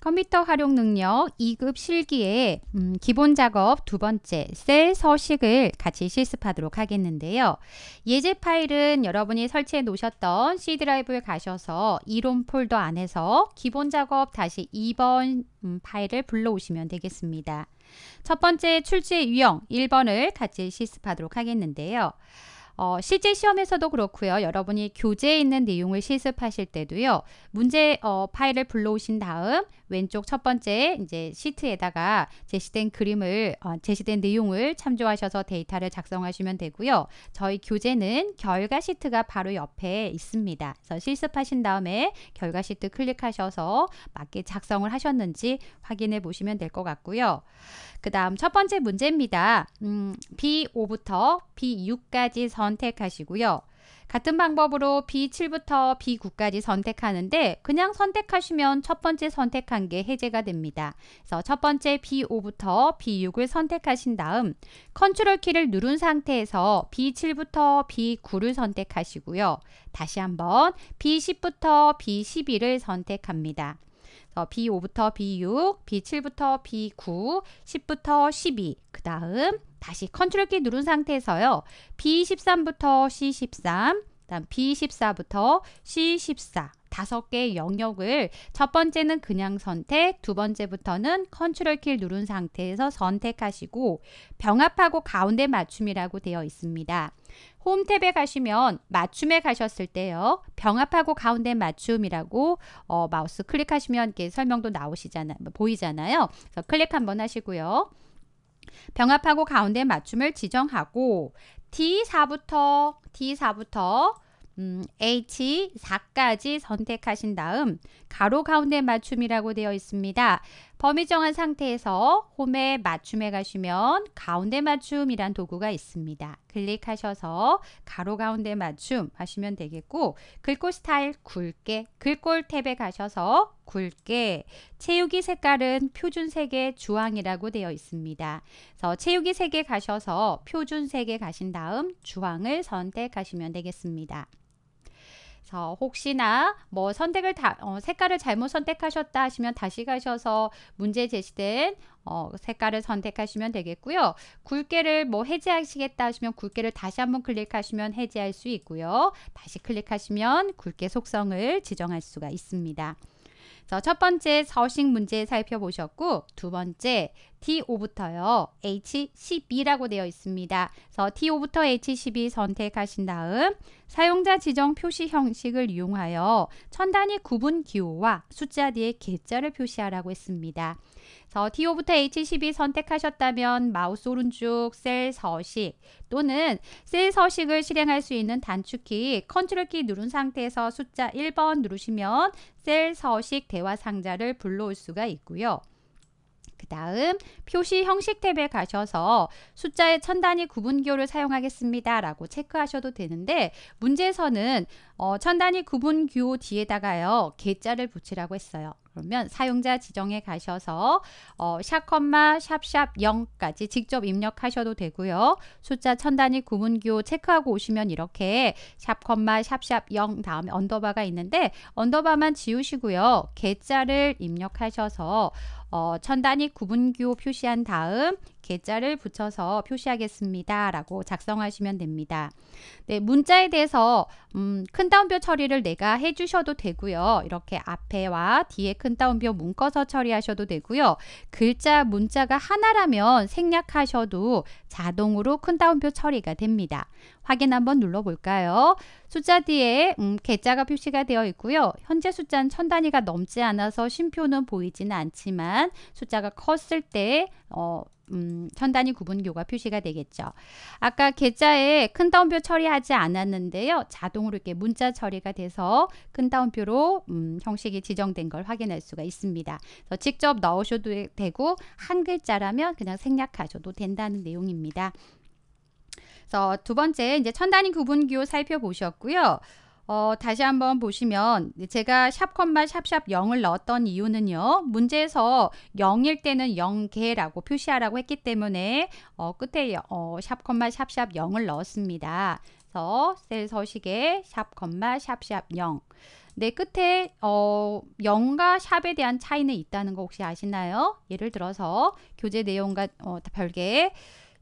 컴퓨터 활용 능력 2급 실기의 음, 기본 작업 두 번째 셀 서식을 같이 실습하도록 하겠는데요. 예제 파일은 여러분이 설치해 놓으셨던 C 드라이브에 가셔서 이론 폴더 안에서 기본 작업 다시 2번 음, 파일을 불러오시면 되겠습니다. 첫 번째 출제 유형 1번을 같이 실습하도록 하겠는데요. 어, 실제 시험에서도 그렇고요. 여러분이 교재에 있는 내용을 실습하실 때도요. 문제 어, 파일을 불러오신 다음 왼쪽 첫 번째 이제 시트에다가 제시된 그림을 어, 제시된 내용을 참조하셔서 데이터를 작성하시면 되고요. 저희 교재는 결과 시트가 바로 옆에 있습니다. 그래서 실습하신 다음에 결과 시트 클릭하셔서 맞게 작성을 하셨는지 확인해 보시면 될 것 같고요. 그 다음 첫 번째 문제입니다. 음, B5부터 B6까지 선택하시고요. 같은 방법으로 B7부터 B9까지 선택하는데 그냥 선택하시면 첫 번째 선택한 게 해제가 됩니다. 그래서 첫 번째 B5부터 B6을 선택하신 다음 컨트롤 키를 누른 상태에서 B7부터 B9를 선택하시고요. 다시 한번 B10부터 B11을 선택합니다. B5부터 B6, B7부터 B9, 10부터 12, 그 다음 다시 컨트롤 키 누른 상태에서요. B13부터 C13, 다음 B14부터 C14 다섯 개의 영역을 첫 번째는 그냥 선택, 두 번째부터는 컨트롤 키를 누른 상태에서 선택하시고 병합하고 가운데 맞춤이라고 되어 있습니다. 홈 탭에 가시면 맞춤에 가셨을 때요. 병합하고 가운데 맞춤이라고 어, 마우스 클릭하시면 이렇게 설명도 나오시잖아요. 뭐 보이잖아요. 그래서 클릭 한번 하시고요. 병합하고 가운데 맞춤을 지정하고 D4부터 D4부터 음, H4까지 선택하신 다음 가로 가운데 맞춤이라고 되어 있습니다. 범위 정한 상태에서 홈에 맞춤에 가시면 가운데 맞춤이란 도구가 있습니다. 클릭하셔서 가로 가운데 맞춤 하시면 되겠고 글꼴 스타일 굵게 글꼴 탭에 가셔서 굵게 채우기 색깔은 표준색의 주황이라고 되어 있습니다. 그래서 채우기 색에 가셔서 표준색에 가신 다음 주황을 선택하시면 되겠습니다. 그래서 혹시나 뭐 선택을 다, 어, 색깔을 잘못 선택하셨다 하시면 다시 가셔서 문제 제시된 어, 색깔을 선택하시면 되겠고요. 굵게를 뭐 해제하시겠다 하시면 굵게를 다시 한번 클릭하시면 해제할 수 있고요. 다시 클릭하시면 굵게 속성을 지정할 수가 있습니다. 첫 번째 서식 문제 살펴보셨고 두 번째 T5부터요. H12라고 되어 있습니다. 그래서 T5부터 H12 선택하신 다음 사용자 지정 표시 형식을 이용하여 천 단위 구분 기호와 숫자 뒤에 계자를 표시하라고 했습니다. 그래서 T5부터 H12 선택하셨다면 마우스 오른쪽 셀 서식 또는 셀 서식을 실행할 수 있는 단축키 컨트롤 키 누른 상태에서 숫자 1번 누르시면 셀 서식 대화 상자를 불러올 수가 있고요. 다음 표시 형식 탭에 가셔서 숫자의 천 단위 구분기호를 사용하겠습니다. 라고 체크하셔도 되는데 문제에서는 어, 천 단위 구분기 뒤에다가요. 개자를 붙이라고 했어요. 그러면 사용자 지정에 가셔서 어, 샷컴마 샵샵 0까지 직접 입력하셔도 되고요. 숫자 천 단위 구문기호 체크하고 오시면 이렇게 샵컴마 샵샵 0 다음에 언더바가 있는데 언더바만 지우시고요. 개자를 입력하셔서 어, 천 단위 구분기호 표시한 다음 계좌를 붙여서 표시하겠습니다. 라고 작성하시면 됩니다. 네, 문자에 대해서 음, 큰 따옴표 처리를 내가 해주셔도 되고요. 이렇게 앞에와 뒤에 큰 따옴표 문꺼서 처리하셔도 되고요. 글자, 문자가 하나라면 생략하셔도 자동으로 큰 따옴표 처리가 됩니다. 확인 한번 눌러볼까요? 숫자 뒤에 음, 계좌가 표시가 되어 있고요. 현재 숫자는 천 단위가 넘지 않아서 쉼표는 보이지는 않지만 숫자가 컸을 때 어, 음, 단위 구분교가 표시가 되겠죠. 아까 계좌에 큰 따옴표 처리하지 않았는데요. 자동으로 이렇게 문자 처리가 돼서 큰 따옴표로 음, 형식이 지정된 걸 확인할 수가 있습니다. 직접 넣으셔도 되고 한 글자라면 그냥 생략하셔도 된다는 내용입니다. 그래서 두 번째 이제 천 단위 구분교 살펴보셨고요. 어, 다시 한번 보시면 제가 샵콤마 샵샵 0을 넣었던 이유는요. 문제에서 0일 때는 0개라고 표시하라고 했기 때문에 어, 끝에 어, 샵콤마 샵샵 0을 넣었습니다. 그래서 셀 서식에 샵콤마 샵샵 0. 네, 끝에 어, 0과 샵에 대한 차이는 있다는 거 혹시 아시나요? 예를 들어서 교재 내용과 어, 별개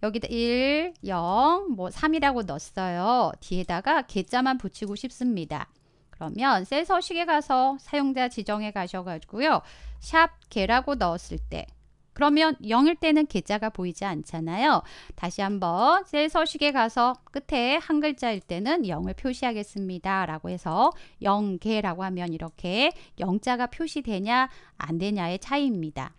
여기다 1, 0, 뭐 3이라고 넣었어요. 뒤에다가 개자만 붙이고 싶습니다. 그러면 셀 서식에 가서 사용자 지정에 가셔가지고요. 샵 개라고 넣었을 때 그러면 0일 때는 개자가 보이지 않잖아요. 다시 한번 셀 서식에 가서 끝에 한 글자일 때는 0을 표시하겠습니다. 라고 해서 0개라고 하면 이렇게 0자가 표시되냐 안 되냐의 차이입니다.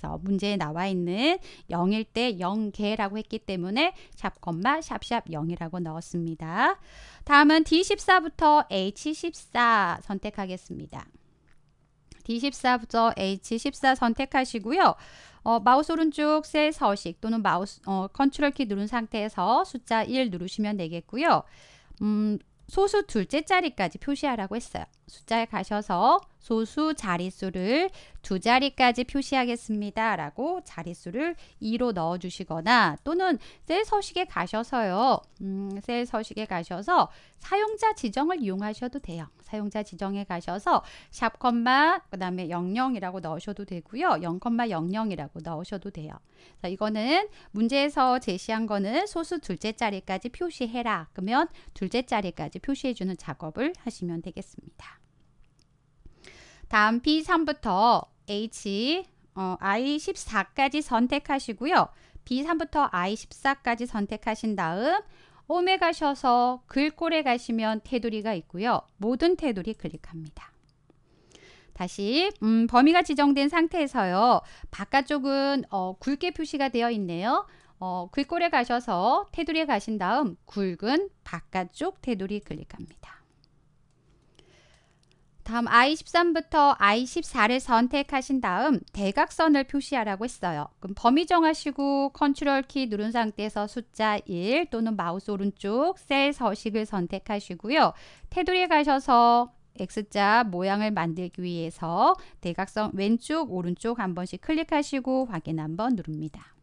그래서 문제에 나와 있는 0일 때 0개라고 했기 때문에 샵 콤마 샵샵 0이라고 넣었습니다. 다음은 D14부터 H14 선택하겠습니다. D14부터 H14 선택하시고요. 어, 마우스 오른쪽 셀 서식 또는 마우스 어, 컨트롤 키 누른 상태에서 숫자 1 누르시면 되겠고요. 음, 소수 둘째 자리까지 표시하라고 했어요. 숫자에 가셔서 소수 자릿수를 두 자리까지 표시하겠습니다. 라고 자릿수를 2로 넣어 주시거나 또는 셀 서식에 가셔서요. 음, 셀 서식에 가셔서 사용자 지정을 이용하셔도 돼요. 사용자 지정에 가셔서 샵 컴마 그 다음에 00이라고 넣으셔도 되고요. 0,00이라고 넣으셔도 돼요. 자, 이거는 문제에서 제시한 거는 소수 둘째 자리까지 표시해라. 그러면 둘째 자리까지 표시해주는 작업을 하시면 되겠습니다. 다음 B3부터 H, 어, I14까지 선택하시고요. B3부터 I14까지 선택하신 다음 홈에 가셔서 글꼴에 가시면 테두리가 있고요. 모든 테두리 클릭합니다. 다시 음, 범위가 지정된 상태에서요. 바깥쪽은 어, 굵게 표시가 되어 있네요. 어, 글꼴에 가셔서 테두리에 가신 다음 굵은 바깥쪽 테두리 클릭합니다. 다음 I13부터 I14를 선택하신 다음 대각선을 표시하라고 했어요. 그럼 범위 정하시고 컨트롤 키 누른 상태에서 숫자 1 또는 마우스 오른쪽 셀 서식을 선택하시고요. 테두리에 가셔서 X자 모양을 만들기 위해서 대각선 왼쪽 오른쪽 한 번씩 클릭하시고 확인 한 번 누릅니다.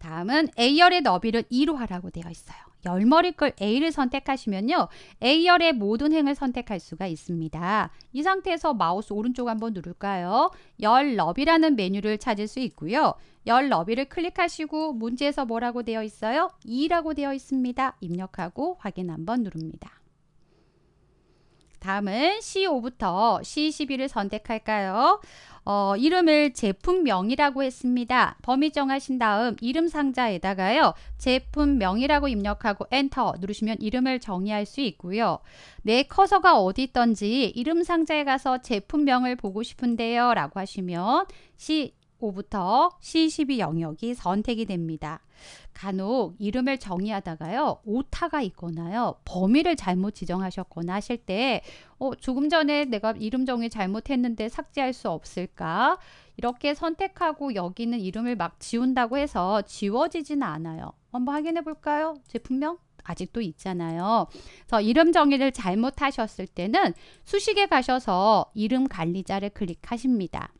다음은 A열의 너비를 2로 하라고 되어 있어요. 열머리글 A를 선택하시면요. A열의 모든 행을 선택할 수가 있습니다. 이 상태에서 마우스 오른쪽 한번 누를까요? 열 너비라는 메뉴를 찾을 수 있고요. 열 너비를 클릭하시고 문제에서 뭐라고 되어 있어요? 2라고 되어 있습니다. 입력하고 확인 한번 누릅니다. 다음은 C5부터 C12를 선택할까요? 어, 이름을 제품명이라고 했습니다. 범위 정하신 다음 이름 상자에다가요. 제품명이라고 입력하고 엔터 누르시면 이름을 정의할 수 있고요. 내 커서가 어디 있던지 이름 상자에 가서 제품명을 보고 싶은데요. 라고 하시면 5부터 C12 영역이 선택이 됩니다. 간혹 이름을 정의하다가요 오타가 있거나요 범위를 잘못 지정하셨거나 하실 때 어, 조금 전에 내가 이름 정의 잘못했는데 삭제할 수 없을까 이렇게 선택하고 여기는 이름을 막 지운다고 해서 지워지진 않아요 한번 확인해 볼까요 제품명 아직도 있잖아요. 그래서 이름 정의를 잘못하셨을 때는 수식에 가셔서 이름 관리자를 클릭하십니다.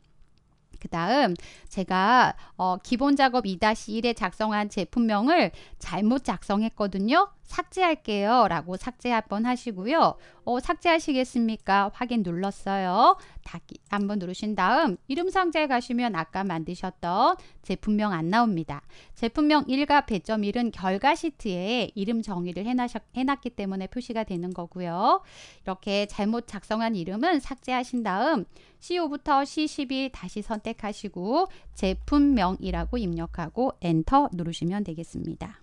그 다음 제가 어, 기본 작업 2-1에 작성한 제품명을 잘못 작성했거든요. 삭제할게요 라고 삭제 한번 하시고요. 어, 삭제하시겠습니까? 확인 눌렀어요. 닫기 한번 누르신 다음 이름 상자에 가시면 아까 만드셨던 제품명 안 나옵니다. 제품명 1과 배점 1은 결과 시트에 이름 정의를 해놨, 해놨기 때문에 표시가 되는 거고요. 이렇게 잘못 작성한 이름은 삭제하신 다음 C5부터 C12 다시 선택하시고 제품명이라고 입력하고 엔터 누르시면 되겠습니다.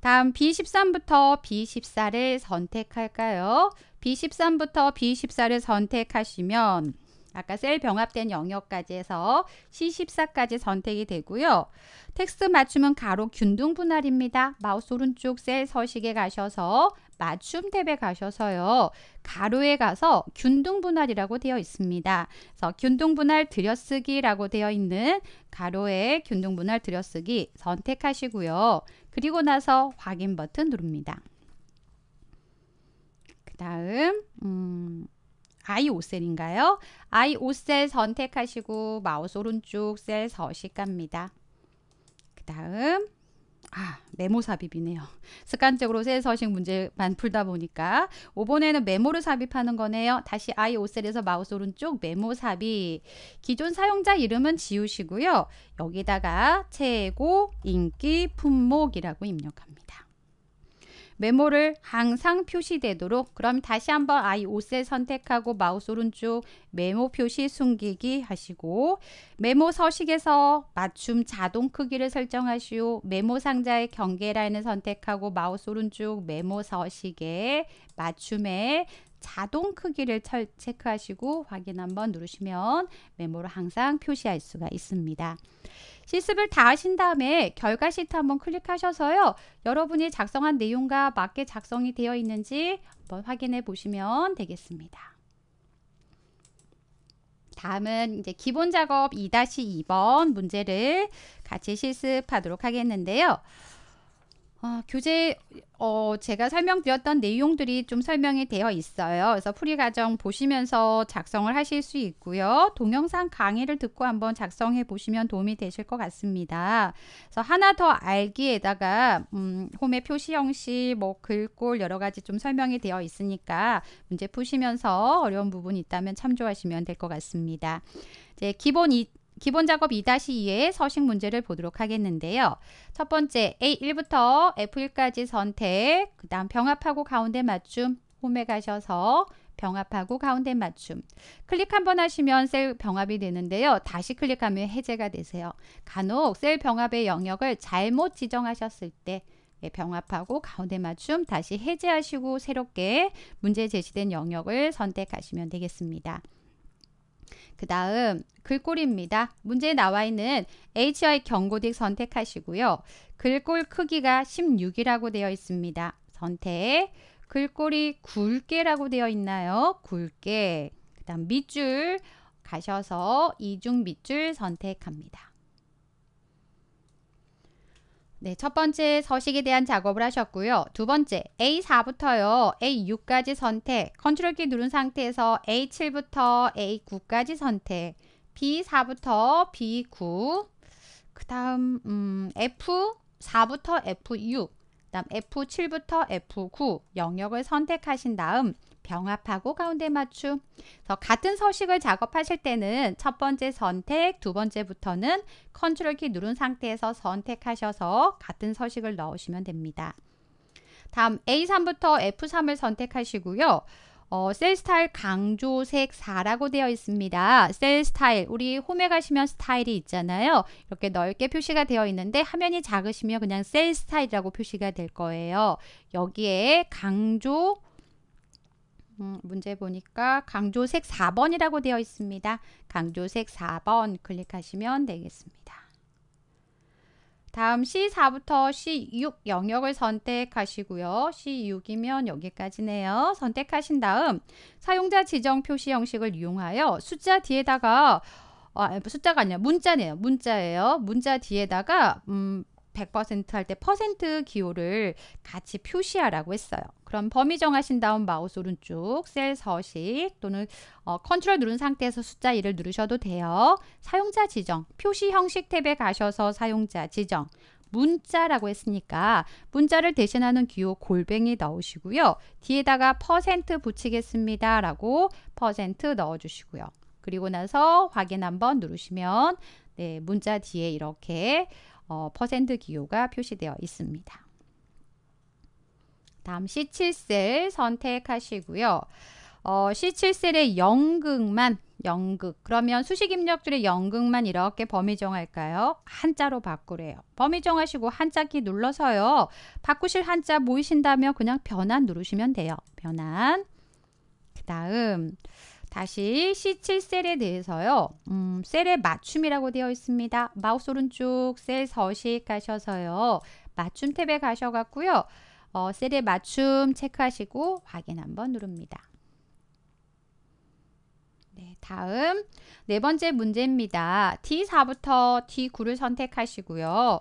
다음 B13부터 B14를 선택할까요? B13부터 B14를 선택하시면 아까 셀 병합된 영역까지 해서 C14까지 선택이 되고요. 텍스트 맞춤은 가로 균등 분할입니다. 마우스 오른쪽 셀 서식에 가셔서 맞춤 탭에 가셔서요. 가로에 가서 균등 분할이라고 되어 있습니다. 그래서 균등 분할 들여쓰기라고 되어 있는 가로에 균등 분할 들여쓰기 선택하시고요. 그리고 나서 확인 버튼 누릅니다. 그 다음 음, i5셀인가요? i5셀 선택하시고 마우스 오른쪽 셀 서식 갑니다. 그 다음 아, 메모 삽입이네요. 습관적으로 셀 서식 문제만 풀다 보니까 5번에는 메모를 삽입하는 거네요. 다시 i 오셀에서 마우스 오른쪽 메모 삽입. 기존 사용자 이름은 지우시고요. 여기다가 최고 인기 품목이라고 입력합니다. 메모를 항상 표시되도록 그럼 다시 한번 아이 옷을 선택하고 마우스 오른쪽 메모 표시 숨기기 하시고 메모 서식에서 맞춤 자동 크기를 설정하시오 메모 상자의 경계 라인을 선택하고 마우스 오른쪽 메모 서식에 맞춤에 자동 크기를 체크하시고 확인 한번 누르시면 메모로 항상 표시할 수가 있습니다. 실습을 다 하신 다음에 결과 시트 한번 클릭하셔서요. 여러분이 작성한 내용과 맞게 작성이 되어 있는지 한번 확인해 보시면 되겠습니다. 다음은 이제 기본 작업 2-2번 문제를 같이 실습하도록 하겠는데요. 아, 교재 어 제가 설명드렸던 내용들이 좀 설명이 되어 있어요. 그래서 풀이 과정 보시면서 작성을 하실 수 있고요. 동영상 강의를 듣고 한번 작성해 보시면 도움이 되실 것 같습니다. 그래서 하나 더 알기에다가 음, 홈의 표시 형식, 뭐 글꼴 여러 가지 좀 설명이 되어 있으니까 문제 푸시면서 어려운 부분이 있다면 참조하시면 될 것 같습니다. 이제 기본 이, 기본 작업 2-2의 서식 문제를 보도록 하겠는데요. 첫 번째 A1부터 F1까지 선택, 그 다음 병합하고 가운데 맞춤, 홈에 가셔서 병합하고 가운데 맞춤. 클릭 한번 하시면 셀 병합이 되는데요. 다시 클릭하면 해제가 되세요. 간혹 셀 병합의 영역을 잘못 지정하셨을 때 예, 병합하고 가운데 맞춤 다시 해제하시고 새롭게 문제 제시된 영역을 선택하시면 되겠습니다. 그 다음 글꼴입니다. 문제에 나와 있는 HI 경고딕 선택하시고요. 글꼴 크기가 16이라고 되어 있습니다. 선택. 글꼴이 굵게라고 되어 있나요? 굵게. 그 다음 밑줄 가셔서 이중 밑줄 선택합니다. 네, 첫 번째 서식에 대한 작업을 하셨고요. 두 번째, A4부터요. A6까지 선택. 컨트롤 키 누른 상태에서 A7부터 A9까지 선택. B4부터 B9. 그 다음, 음, F4부터 F6. 그 다음 F7부터 F9 영역을 선택하신 다음 병합하고 가운데 맞춤 같은 서식을 작업하실 때는 첫 번째 선택, 두 번째부터는 컨트롤 키 누른 상태에서 선택하셔서 같은 서식을 넣으시면 됩니다. 다음 A3부터 F3을 선택하시고요. 어, 셀 스타일 강조색 4라고 되어 있습니다. 셀 스타일, 우리 홈에 가시면 스타일이 있잖아요. 이렇게 넓게 표시가 되어 있는데 화면이 작으시면 그냥 셀 스타일이라고 표시가 될 거예요. 여기에 강조 음, 문제 보니까 강조색 4번이라고 되어 있습니다. 강조색 4번 클릭하시면 되겠습니다. 다음 C4부터 C6 영역을 선택하시고요. C6이면 여기까지네요. 선택하신 다음 사용자 지정 표시 형식을 이용하여 숫자 뒤에다가 아, 숫자가 아니라 문자네요. 문자예요. 문자 뒤에다가 음, 100%할 때 퍼센트 기호를 같이 표시하라고 했어요. 그럼 범위 정하신 다음 마우스 오른쪽 셀 서식 또는 어, 컨트롤 누른 상태에서 숫자 1을 누르셔도 돼요. 사용자 지정, 표시 형식 탭에 가셔서 사용자 지정, 문자라고 했으니까 문자를 대신하는 기호 골뱅이 넣으시고요. 뒤에다가 퍼센트 붙이겠습니다. 라고 퍼센트 넣어주시고요. 그리고 나서 확인 한번 누르시면 네, 문자 뒤에 이렇게 어, 퍼센트 기호가 표시되어 있습니다. 다음 C7셀 선택하시고요. 어, C7셀의 연극만 연극 그러면 수식 입력줄의 연극만 이렇게 범위 정할까요? 한자로 바꾸래요. 범위 정하시고 한자 키 눌러서요. 바꾸실 한자 보이신다면 그냥 변환 누르시면 돼요. 변환 그 다음 다시 C7셀에 대해서요. 음, 셀의 맞춤이라고 되어 있습니다. 마우스 오른쪽 셀 서식 가셔서요. 맞춤 탭에 가셔갖고요. 어, 셀의 맞춤 체크하시고 확인 한번 누릅니다. 네, 다음 네 번째 문제입니다. D4부터 D9를 선택하시고요.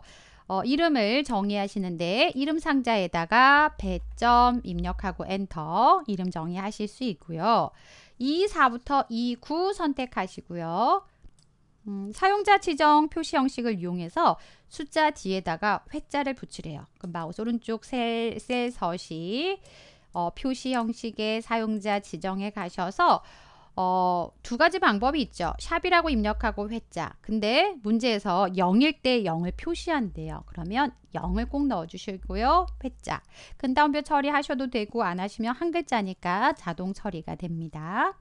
어, 이름을 정의하시는데 이름 상자에다가 배점 입력하고 엔터 이름 정의하실 수 있고요. E4부터 E9 선택하시고요. 음, 사용자 지정 표시 형식을 이용해서 숫자 뒤에다가 횟자를 붙이래요. 그럼 마우스 오른쪽 셀, 셀서시 어, 표시 형식의 사용자 지정에 가셔서 어, 두 가지 방법이 있죠. 샵이라고 입력하고 횟자 근데 문제에서 0일 때 0을 표시한대요. 그러면 0을 꼭 넣어주시고요. 횟자 근다운표 처리하셔도 되고 안 하시면 한 글자니까 자동 처리가 됩니다.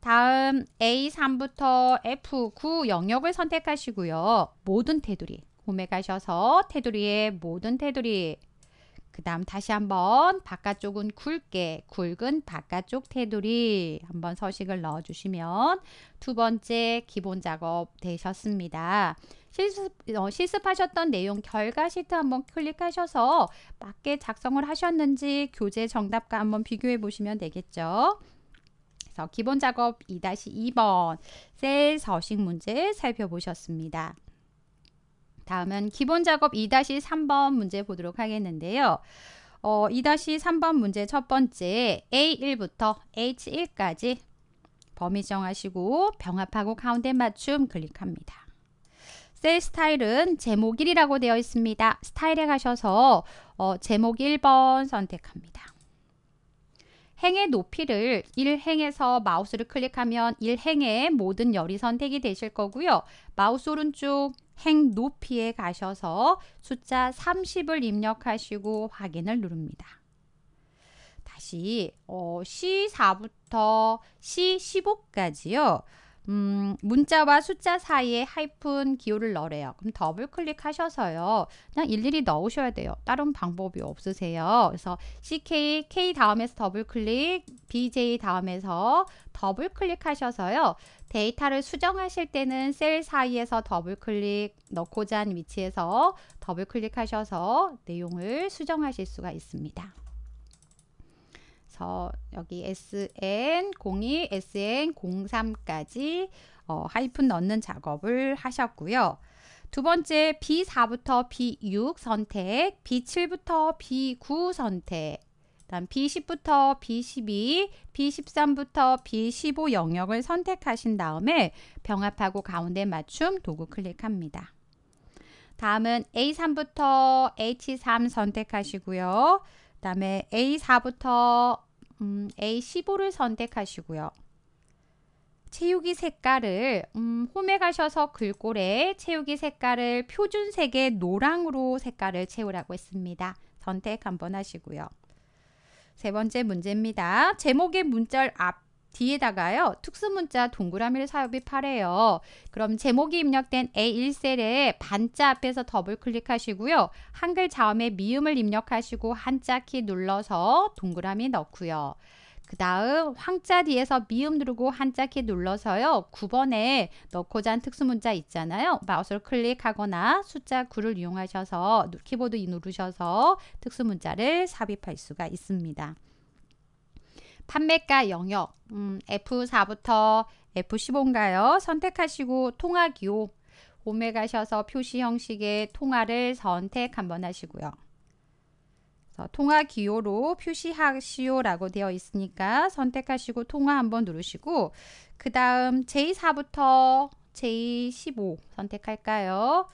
다음 A3부터 F9 영역을 선택하시고요. 모든 테두리 구매 가셔서 테두리의 모든 테두리 그 다음 다시 한번 바깥쪽은 굵게 굵은 바깥쪽 테두리 한번 서식을 넣어 주시면 두 번째 기본 작업 되셨습니다. 실습, 어, 실습하셨던 내용 결과 시트 한번 클릭하셔서 맞게 작성을 하셨는지 교재 정답과 한번 비교해 보시면 되겠죠. 그래서 기본 작업 2-2번 셀 서식 문제 살펴보셨습니다. 다음은 기본 작업 2-3번 문제 보도록 하겠는데요. 어, 2-3번 문제 첫 번째 A1부터 H1까지 범위 정하시고 병합하고 가운데 맞춤 클릭합니다. 셀 스타일은 제목 1이라고 되어 있습니다. 스타일에 가셔서 어, 제목 1번 선택합니다. 행의 높이를 1행에서 마우스를 클릭하면 1행의 모든 열이 선택이 되실 거고요. 마우스 오른쪽 행 높이에 가셔서 숫자 30을 입력하시고 확인을 누릅니다. 다시 어, C4부터 C15까지요. 음, 문자와 숫자 사이에 하이픈 기호를 넣으래요. 그럼 더블 클릭하셔서요. 그냥 일일이 넣으셔야 돼요. 다른 방법이 없으세요. 그래서 CK, K 다음에서 더블 클릭, BJ 다음에서 더블 클릭하셔서요. 데이터를 수정하실 때는 셀 사이에서 더블 클릭, 넣고자 한 위치에서 더블 클릭하셔서 내용을 수정하실 수가 있습니다. 그래서 여기 SN02, SN03까지 어, 하이픈 넣는 작업을 하셨고요. 두 번째 B4부터 B6 선택, B7부터 B9 선택, 다음 B10부터 B12, B13부터 B15 영역을 선택하신 다음에 병합하고 가운데 맞춤 도구 클릭합니다. 다음은 A3부터 H3 선택하시고요. 그 다음에 A4부터 음, A15를 선택하시고요. 채우기 색깔을 음, 홈에 가셔서 글꼴에 채우기 색깔을 표준색의 노랑으로 색깔을 채우라고 했습니다. 선택 한번 하시고요. 세 번째 문제입니다. 제목의 문절 앞 뒤에다가요. 특수문자 동그라미를 삽입하래요. 그럼 제목이 입력된 A1셀에 반자 앞에서 더블 클릭하시고요. 한글 자음의 미음을 입력하시고 한자 키 눌러서 동그라미 넣고요. 그 다음 황자 뒤에서 미음 누르고 한자 키 눌러서요. 9번에 넣고자 한 특수문자 있잖아요. 마우스를 클릭하거나 숫자 9를 이용하셔서 키보드 누르셔서 특수문자를 삽입할 수가 있습니다. 판매가 영역 음, F4부터 F15인가요? 선택하시고 통화 기호 홈에 가셔서 표시 형식의 통화를 선택 한번 하시고요. 통화 기호로 표시하시오라고 되어 있으니까 선택하시고 통화 한번 누르시고 그 다음 J4부터 J15 선택할까요?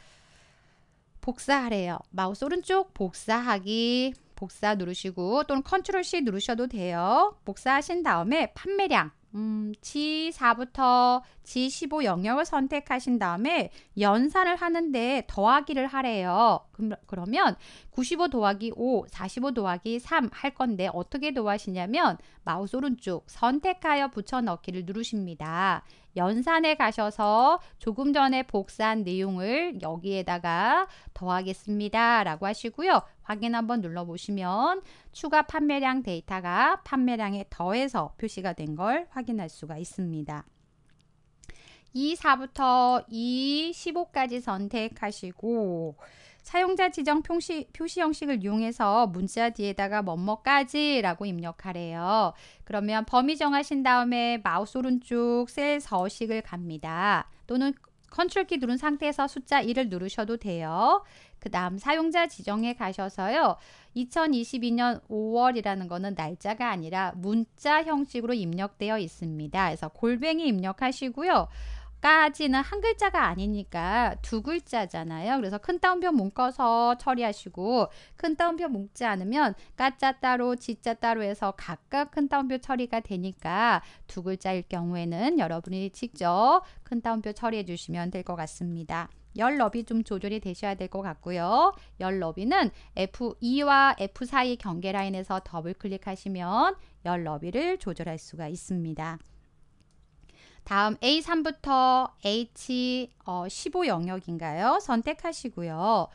복사하래요. 마우스 오른쪽 복사하기 복사 누르시고 또는 컨트롤 C 누르셔도 돼요. 복사하신 다음에 판매량 음, G4부터 G15 영역을 선택하신 다음에 연산을 하는데 더하기를 하래요. 그러면 95 더하기 5, 45 더하기 3 할 건데 어떻게 도하시냐면 마우스 오른쪽 선택하여 붙여넣기를 누르십니다. 연산에 가셔서 조금 전에 복사한 내용을 여기에다가 더하겠습니다. 라고 하시고요. 확인 한번 눌러보시면 추가 판매량 데이터가 판매량에 더해서 표시가 된 걸 확인할 수가 있습니다. 2, 4부터 2, 5까지 선택하시고 사용자 지정 표시, 표시 형식을 이용해서 문자 뒤에다가 뭐뭐까지 라고 입력하래요. 그러면 범위 정하신 다음에 마우스 오른쪽 셀 서식을 갑니다. 또는 컨트롤 키 누른 상태에서 숫자 1을 누르셔도 돼요. 그 다음 사용자 지정에 가셔서요. 2022년 5월이라는 거는 날짜가 아니라 문자 형식으로 입력되어 있습니다. 그래서 골뱅이 입력하시고요. 까지는 한 글자가 아니니까 두 글자잖아요. 그래서 큰 따옴표 묶어서 처리하시고 큰 따옴표 묶지 않으면 까자 따로 지자 따로 해서 각각 큰 따옴표 처리가 되니까 두 글자일 경우에는 여러분이 직접 큰 따옴표 처리해 주시면 될 것 같습니다. 열 너비 좀 조절이 되셔야 될 것 같고요. 열 너비는 F2와 F4의 경계 라인에서 더블 클릭하시면 열 너비를 조절할 수가 있습니다. 다음 A3부터 H15 어, 영역인가요? 선택하시고요.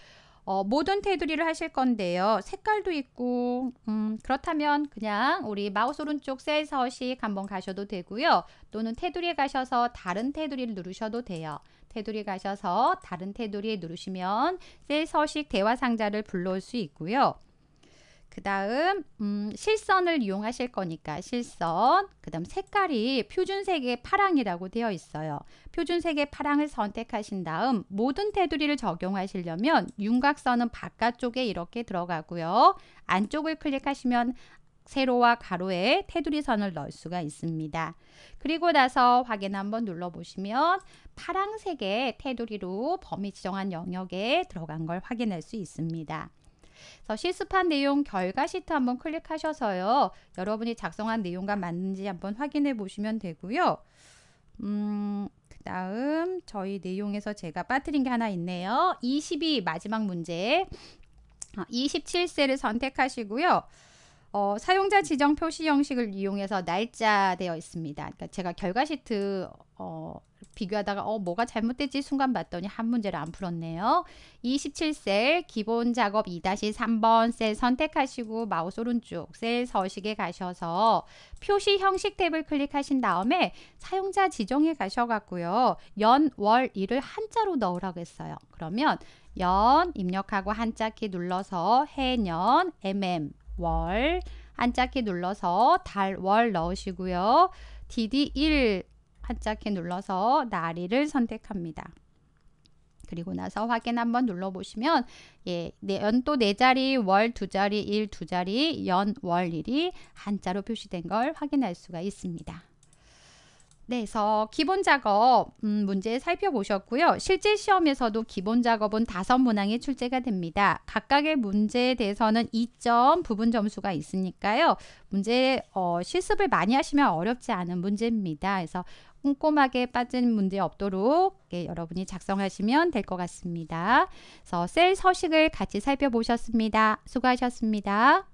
어, 모든 테두리를 하실 건데요. 색깔도 있고 음, 그렇다면 그냥 우리 마우스 오른쪽 셀 서식 한번 가셔도 되고요. 또는 테두리에 가셔서 다른 테두리를 누르셔도 돼요. 테두리 가셔서 다른 테두리에 누르시면 셀 서식 대화 상자를 불러올 수 있고요. 그 다음 음, 실선을 이용하실 거니까 실선 그 다음 색깔이 표준색의 파랑이라고 되어 있어요. 표준색의 파랑을 선택하신 다음 모든 테두리를 적용하시려면 윤곽선은 바깥쪽에 이렇게 들어가고요. 안쪽을 클릭하시면 세로와 가로에 테두리선을 넣을 수가 있습니다. 그리고 나서 확인 한번 눌러보시면 파랑색의 테두리로 범위 지정한 영역에 들어간 걸 확인할 수 있습니다. 그래서 실습한 내용 결과 시트 한번 클릭하셔서요. 여러분이 작성한 내용과 맞는지 한번 확인해 보시면 되고요. 음, 그 다음 저희 내용에서 제가 빠뜨린 게 하나 있네요. 22 마지막 문제 27세를 어, 선택하시고요. 어, 사용자 지정 표시 형식을 이용해서 날짜 되어 있습니다. 그러니까 제가 결과 시트 어, 비교하다가 어 뭐가 잘못됐지 순간 봤더니 한 문제를 안 풀었네요. 27셀 기본 작업 2-3번 셀 선택하시고 마우스 오른쪽 셀 서식에 가셔서 표시 형식 탭을 클릭하신 다음에 사용자 지정에 가셔갖고요. 연, 월, 일을 한자로 넣으라고 했어요. 그러면 연 입력하고 한자 키 눌러서 해년, mm 월 한자키 눌러서 달, 월 넣으시고요. DD1 한자키 눌러서 날이를 선택합니다. 그리고 나서 확인 한번 눌러보시면 예, 네, 연도 4 자리, 월2 자리, 일2 자리, 연, 월 일이 한자로 표시된 걸 확인할 수가 있습니다. 네, 그래서 기본 작업 음, 문제 살펴보셨고요. 실제 시험에서도 기본 작업은 다섯 문항에 출제가 됩니다. 각각의 문제에 대해서는 2점 부분 점수가 있으니까요. 문제 어, 실습을 많이 하시면 어렵지 않은 문제입니다. 그래서 꼼꼼하게 빠진 문제 없도록 예, 여러분이 작성하시면 될 것 같습니다. 그래서 셀 서식을 같이 살펴보셨습니다. 수고하셨습니다.